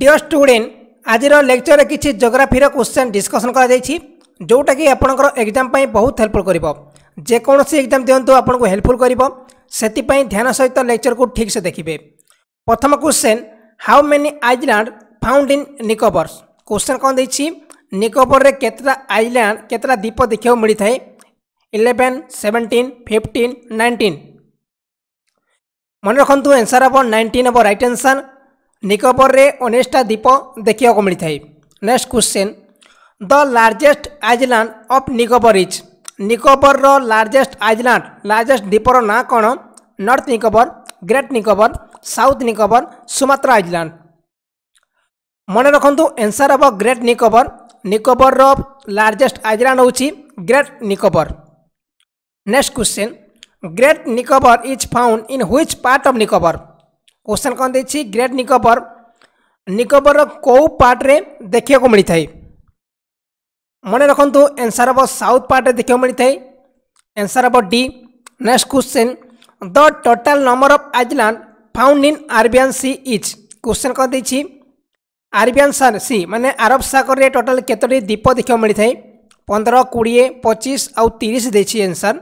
ডিଅର୍ student ଆଜିର ଲେକ୍ଚରରେ କିଛି ଜୋଗ୍ରାଫିର question discussion କରାଯାଇଛି ଯେଉଁଟାକି ଆପଣଙ୍କର ଏକ୍ଜାମ୍ ପାଇଁ ବହୁତ ହେଲ୍ପଫୁଲ୍ କରିବ ଯେକୌଣସି ଏକ୍ଜାମ୍ ଦିଅନ୍ତୁ ଆପଣଙ୍କୁ ହେଲ୍ପଫୁଲ୍ କରିବ ସେଥିପାଇଁ ଧ୍ୟାନ ସହିତ ଲେକ୍ଚରକୁ ଠିକ୍ସେ ଦେଖିବେ ପ୍ରଥମ question how many island found in Nicobars question କ'ଣ ଦେଇଛି ନିକୋବରରେ କେତେଟା ଆଇଲ୍ୟାଣ୍ଡ କେତେଟା ଦ୍ୱୀପ ଦେଖିବାକୁ ମିଳିଥାଏ ଇଲେଭେନ୍ ସେଭେଣ୍ଟିନ୍ ଫିଫ୍ଟିନ୍ ନାଇଣ୍ଟିନ୍ ମନେ ରଖନ୍ତୁ ଆନ୍ସର୍ ହେବ ନାଇଣ୍ଟିନ୍ ହେବ ରାଇଟ୍ ଆନ୍ସର୍ ନିକୋବରରେ ଉଣେଇଶଟା ଦ୍ୱୀପ ଦେଖିବାକୁ ମିଳିଥାଏ next question the largest island of Nicobar is ନିକୋବରର ଲାର୍ଜେଷ୍ଟ ଆଇଲ୍ୟାଣ୍ଡ ଲାର୍ଜେଷ୍ଟ ଦ୍ୱୀପର ନାଁ କ'ଣ North Nicobar Great Nicobar South Nicobar Sumatra island ମନେ ରଖନ୍ତୁ ଏନ୍ସର୍ ହେବ ଗ୍ରେଟ୍ ନିକୋବର ନିକୋବରର ଲାର୍ଜେଷ୍ଟ ଆଇଲ୍ୟାଣ୍ଡ ହେଉଛି Great Nicobar next question Great Nicobar is found in which part of Nicobar question कौन देखिए ग्रेट निकोबर निकोबर कौ पार्ट्रे देखा मिलता है मन रखु एनसर हम साउथ पार्ट्रे देखा मिलता है एनसर हम D next question the total number of island found in Arabian Sea is question कौन देखिए आरबियन सर सी मैंने आरब सागर टोटाल केतोटी द्वीप देखा मिलता है पंद्रह कोड़े पचीस आउ तीस देखिए एनसर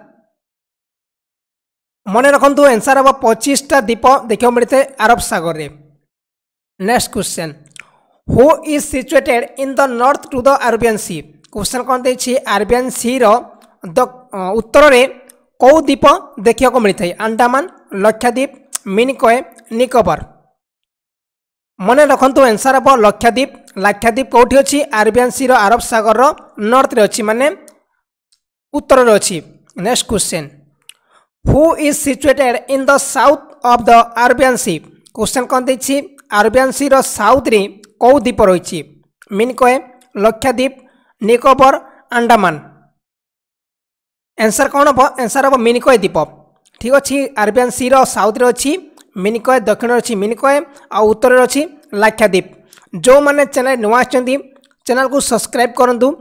ମନେ ରଖନ୍ତୁ ଏନ୍ସର୍ ହେବ ପଚିଶଟା ଦ୍ୱୀପ ଦେଖିବାକୁ ମିଳିଥାଏ ଆରବ ସାଗରରେ next question who is situated in the north to the Arabian Sea question କ'ଣ ଦେଇଛି ଆରବିଆନ୍ ସିର ଦ ଉତ୍ତରରେ କେଉଁ ଦ୍ୱୀପ ଦେଖିବାକୁ ମିଳିଥାଏ ଆଣ୍ଡାମାନ ଲକ୍ଷାଦ୍ୱୀପ ମିନିକଏ ନିକୋବର ମନେ ରଖନ୍ତୁ ଏନ୍ସର୍ ହେବ ଲକ୍ଷାଦ୍ୱୀପ ଲାକ୍ଷାଦ୍ୱୀପ କେଉଁଠି ଅଛି ଆରବିଆନ୍ ସିର ଆରବ ସାଗରର ନର୍ଥରେ ଅଛି ମାନେ ଉତ୍ତରରେ ଅଛି next question Who is situated in the south of the Arabian Sea? Question कौन देखिए आरबियन सी साउथ रे कौ द्वीप रही मीन कहे लक्षाद्वीप निकोबर आंडामान आंसर कौन हम आंसर हम मिनिकय द्वीप ठीक अच्छे आरबियन सी साउथ रे अच्छी मिनिकय दक्षिण अच्छी मिनिकय आ उत्तर अच्छी लक्षाद्वीप जो मैंने चैनल नुआ चैनल को सब्सक्राइब करूँ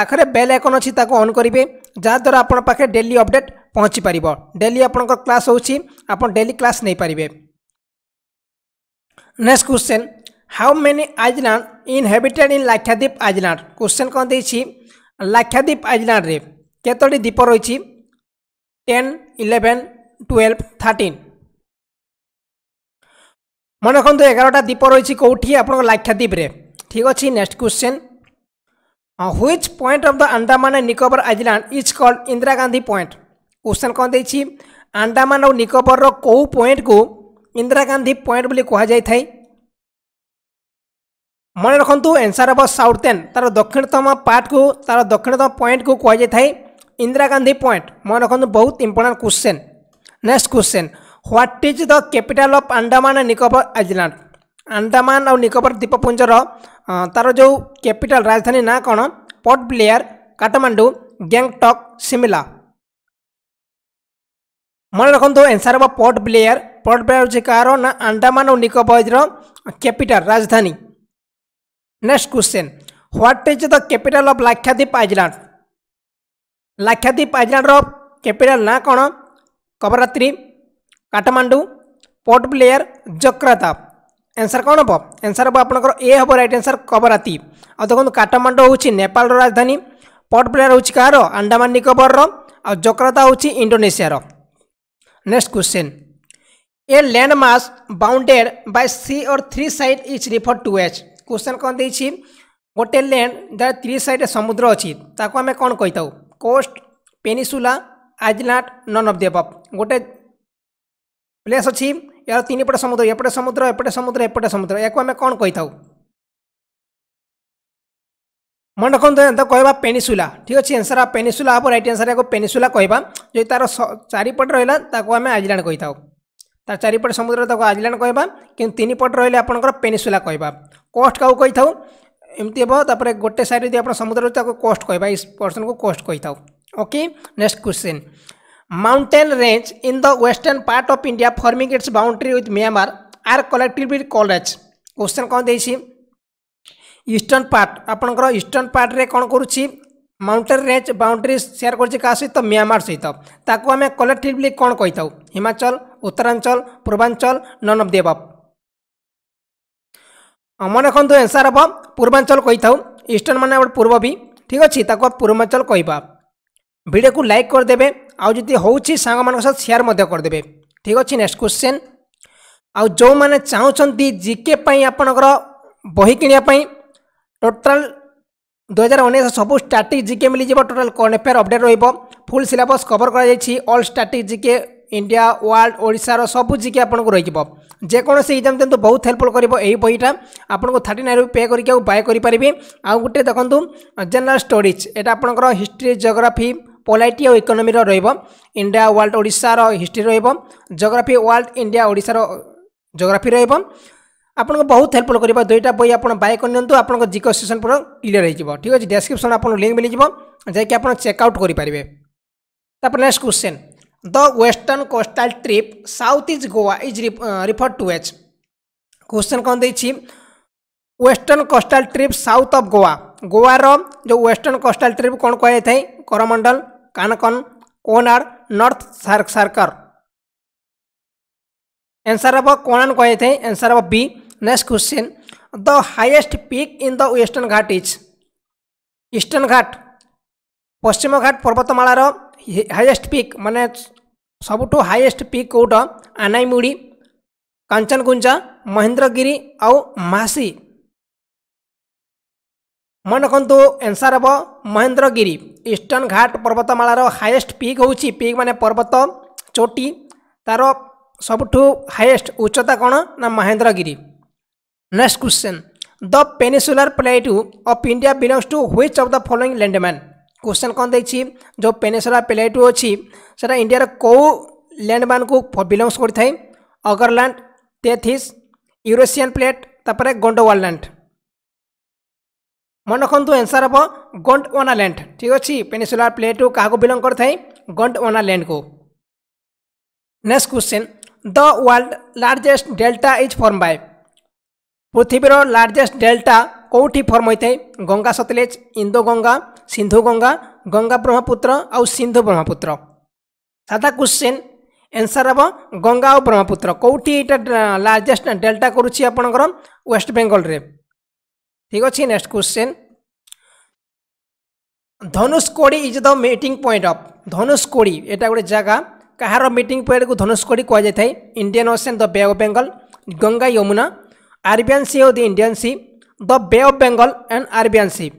आखिर बेल आइकन अच्छी ऑन करेंगे जहाद्वारा आपड़ पाखे डेली अपडेट ପହଞ୍ଚିପାରିବ ଡେଲି ଆପଣଙ୍କ କ୍ଲାସ୍ ହେଉଛି ଆପଣ ଡେଲି କ୍ଲାସ୍ ନେଇପାରିବେ next question how many island inhabited in Lakshadweep island question କ'ଣ ଦେଇଛି ଲାକ୍ଷାଦ୍ୱୀପ ଆଇଲ୍ୟାଣ୍ଡରେ କେତୋଟି ଦ୍ୱୀପ ରହିଛି টেন ইলেভেন টুয়েলভ থার্টিন মনে রাখতু এগারোটা দ্বীপ রয়েছে কোটি আপনার লাক্ষাদ্বীপে ঠিক আছে next question which point of the Andaman Nicobar island is called Indira Gandhi point question কম দিয়েছি আন্দামান ও নিকোবরর কেউ পয়েন্টকু ইন্দিরা গান্ধী পয়েন্ট বলে কুহযাই থাকে মনে রাখতু এনসার হব সাউথেন তার দক্ষিণতম পার্টকু তার দক্ষিণতম পয়েন্টকু কুহযাই থাকে ইন্দিরা গান্ধী পয়েন্ট মনে রাখতু বহুত important question next question what is the capital of Andaman and Nicobar island Andaman আউ নিকোবর দ্বীপপুঞ্জর তার যে ক্যাপিটাল রাজধানী না কোণ পোর্ট ব্লেয়ার কাঠমান্ডু গ্যাংটক সিমলা মনে রাখত এনসার হব পোর্ট ব্লেয়ার পোর্ট ব্লেয়ার হচ্ছে কার না আন্ডামান ও নিকোবরর ক্যাপিটাল রাজধানী next question what is the capital of Lakshadweep island Lakshadweep আইল্যান্ডর ক্যাপিটাল না কোণ কবরাত্রি কাঠমান্ডু পোর্ট ব্লেয়ার জক্রাতা এনসার কোণ হব এনসার হব আপনার এ হব রাইট এনসার কবরাতি আখন কাঠমান্ডু হচ্ছে নেপালর রাজধানী পোর্ট ব্লেয়ার হচ্ছে কার আন্ডামান নিকোবরর আর জক্রাতা হচ্ছে ইন্ডোনেসিয়ার Next question. A landmass bounded by sea or three side is referred to as. Question कौन दी छी? गोटे लैंड जार थ्री सैड समुद्र अच्छी ताको आम कौन कही था coast peninsula island none of देव गोटे प्लेस अच्छी यार तीन पटे समुद्र एपटे समुद्र एपटे समुद्र एपटे समुद्र या आम कौन कही था মনে রাখুন এটা কহবা পেনিসুলা ঠিক আছে আনসার পেনিসুলা হব রাইট আনসার এখন পেনিসুলা কহবা যদি তার চারিপটে রহলা তাকে আমি আইল্যান্ড কই থাও তার চারিপটে সমুদ্র তাকে আইল্যান্ড কহবা কিন্তু তিনিপটে রহলে আপনার পেনিসুলা কহবা কোস্ট কাউ কই থাও এমতি হব তারপরে গোটে সাইড যদি আপনার সমুদ্র তাকে কোস্ট কহবা এই পর্সনকে কোস্ট কই থাও okay next question mountain range in the western part of India forming its boundary with Myanmar আর কলেক্টিভলি কলেজ কোশ্চেন কম দিয়েছি ইষ্টর্ন পার্ট আপনার ইষ্টর্ন পার্টরে কোণ করুছি মাউন্টেন রেঞ্জ বাউন্ডারি সেয়ার করছে কাহ সহ মিয়ামার সহ তাকে আমি কলেকটিভলি কোণ কই থাও হিমাচল উত্তরাঞ্চল পূর্বাঞ্চল নন অফ দি অব মনে রাখতু এনসার হব পূর্বাঞ্চল কই থাও ইষ্টর্ন মানে আমার পূর্ব বি ঠিক আছে তাকে পূর্বাঞ্চল কইবা ভিডিওকে লাইক করেদেবে আদি হচ্ছে সাংগ মান সাথে সেয়ার করেদেবে ঠিক আছে নেক্সট কোশ্চেন আউ যে চাহুমান জিকে আপনার বহি কিনা ଟୋଟାଲ୍ ଦୁଇହଜାର ଉଣେଇଶ ସବୁ ଷ୍ଟାଟିକ୍ ଜିକେ ମିଳିଯିବ ଟୋଟାଲ୍ କରେଣ୍ଟ ଆଫେୟାର ଅପଡ଼େଟ୍ ରହିବ ଫୁଲ୍ ସିଲାବସ୍ କଭର କରାଯାଇଛି all static GK India world ଓଡ଼ିଶାର ସବୁ ଜିକେ ଆପଣଙ୍କୁ ରହିଯିବ ଯେକୌଣସି ଏଗ୍ଜାମ୍ ଯେମିତି ବହୁତ ହେଲ୍ପଫୁଲ୍ କରିବ ଏହି ବହିଟା ଆପଣଙ୍କୁ ଥାର୍ଟି ନାଇନ୍ ପେ କରିକି ଆଉ ବାଏ କରିପାରିବି ଆଉ ଗୋଟେ ଦେଖନ୍ତୁ ଜେନେରାଲ୍ ଷ୍ଟଡିଜ୍ ଏଇଟା ଆପଣଙ୍କର ହିଷ୍ଟ୍ରି ଜୋଗ୍ରାଫି ପଲାଇଟି ଆଉ ଇକୋନୋମିର ରହିବ ଇଣ୍ଡିଆ ୱାର୍ଲଡ ଓଡ଼ିଶାର ହିଷ୍ଟ୍ରି ରହିବ ଜୋଗ୍ରାଫି ୱାର୍ଲଡ ଇଣ୍ଡିଆ ଓଡ଼ିଶାର ଜୋଗ୍ରାଫି ରହିବ আপনার বহু হেল্পফুল করবে দুইটা বই আপনার বাই করে নিউ আপনার জিকো সেসন পুরো ক্লিয়ার হয়ে যাব ঠিক আছে ডেসক্রিপশন আপনার লিঙ্ক মিলে যাব যাই কি আপনার চেক আউট করে পারবে তারপর next question the western coastal trip south is Goa is refer to as question কম দিয়েছি western coastal trip south of Goa গোয়ার যে ওয়েস্টার্ন কোস্টাল ট্রিপ কোণ কুয়াই করমন্ডল কানকন কোনার নর্থ সার্ক সার্কর এনসার হব কোণান কুয়াই এনসার হব B next question the highest peak in the western Ghat is eastern Ghat पश्चिम घाट पर्वतमालार हाइएस्ट पिक मानने सबुठ हाइएस्ट पिक कौट आनाईमुड़ी कांचनगुंजा महेन्द्रगिरी आउ महासी मन रखु एनसर हम महेन्द्रगिरी ईस्टर्न घाट पर्वतमालार हाइएस्ट पिक हूँ पिक मान पर्वत चोटी तार सबुठ हाइएस्ट उच्चता कौन ना Mahendragiri next question the peninsular plate of India belongs to which of the following landmass question कौन देखिए जो पेनिसुलर प्लेटो अच्छी से इंडिया कौ लैंडमैन को बिलोंग्स कर अगरलैंड तेथिस यूरोसीयन प्लेट तापर गंडोवाल लैंड मन रखु एनसर हम गंडवाना लैंड ठीक अच्छे पेनिसुलर प्लेट क्या बिलंग करें गंडवाना लैंड को next question the world largest delta is form by ପୃଥିବୀର ଲାର୍ଜେଷ୍ଟ ଡେଲ୍ଟା କେଉଁଠି ଫର୍ମ ହୋଇଥାଏ ଗଙ୍ଗା ସତଲେଜ ଇନ୍ଦୋ ଗଙ୍ଗା ସିନ୍ଧୁ ଗଙ୍ଗା ଗଙ୍ଗା ବ୍ରହ୍ମପୁତ୍ର ଆଉ ସିନ୍ଧୁ ବ୍ରହ୍ମପୁତ୍ର ସାଧା କ୍ୱେଶ୍ଚିନ୍ ଏନ୍ସର୍ ହେବ ଗଙ୍ଗା ଆଉ ବ୍ରହ୍ମପୁତ୍ର କେଉଁଠି ଏଇଟା ଲାର୍ଜେଷ୍ଟ ଡେଲ୍ଟା କରୁଛି ଆପଣଙ୍କର ୱେଷ୍ଟବେଙ୍ଗଲରେ ଠିକ୍ ଅଛି next question Dhanushkodi is the meeting point of Dhanushkodi ଏଇଟା ଗୋଟେ ଜାଗା କାହାର ମିଟିଂ ପଏଣ୍ଟକୁ ଧନୁଷକୋଡ଼ି କୁହାଯାଇଥାଏ Indian Ocean the Bay of Bengal Ganga Yamuna Arabian Sea or the Indian Sea, the Bay of Bengal and Arabian Sea.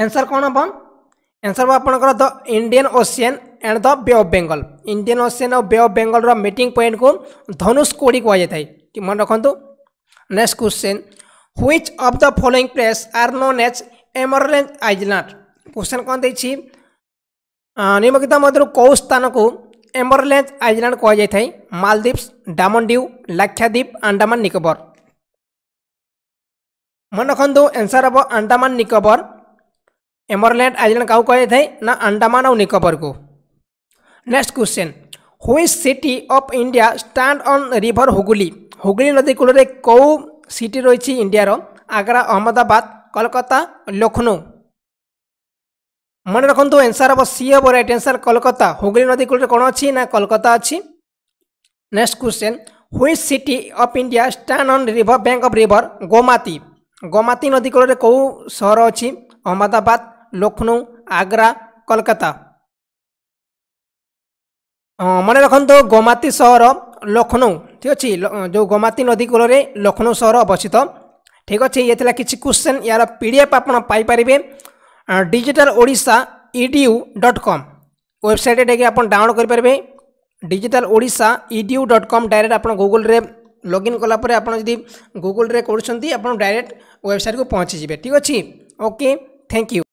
Answer कौन हम आंसर आपंकर the Indian Ocean and the Bay of Bengal Indian Ocean और Bay of Bengal meeting point को Dhanushkodi कह जाए कि मन रखु next question which of the following place are known as emerald island question कौन देखिए निम्नलिखित मध्य कौ स्थान को এম্বরল্যান্ড আইল্যান্ড কয়া যাই থাই মালদ্বীপস ডামনডিউ লাক্ষাদ্বীপ আন্ডামান নিকোবর মনখন্দু এনসার হব আন্ডামান নিকোবর এম্বরল্যান্ড আইল্যান্ড কাউ কয়া থাই না আন্ডামান ও নিকোবর কু next question which city of India stand on river Hooghly Hooghly নদী কূলরে কেউ সিটি রয়েছে ইন্ডিয়ার আগ্রা অহমদাবাদ কলকাতা লক্ষ্ণৌ মনে রাখতু এনসার হব সি হব রাইট এনসার কলকাতা হুগলি নদী কূলে কোণ অছি না কলকাতা অছি next question which city of India stand on river bank of river Gomati Gomati নদী কূলে কেউ সহর অছি অহমদাবাদ লক্ষ্ণৌ আগ্রা কলকাতা মনে রাখতু গোমাতি সহর লক্ষ্ণৌ ঠিক আছে যে গোমাতি নদী কূলে লক্ষ্ণৌ সহর অবস্থিত ঠিক আছে ইয়ে কিছু কোশ্চেন ইয়ার পিডিএফ আপনার পাইপারে digital Odisha edu dot com website এটাকে আপনার ডাউনলোড করে পারবে digital Odisha edu dot com direct আপনার গুগলরে লগ ইন কলাপরে আপনার যদি গুগলরে করছেন আপনার ডাইরেক্ট ওয়েবসাইটকে পৌঁছে যাবে ঠিক আছে ওকে থ্যাংক ইউ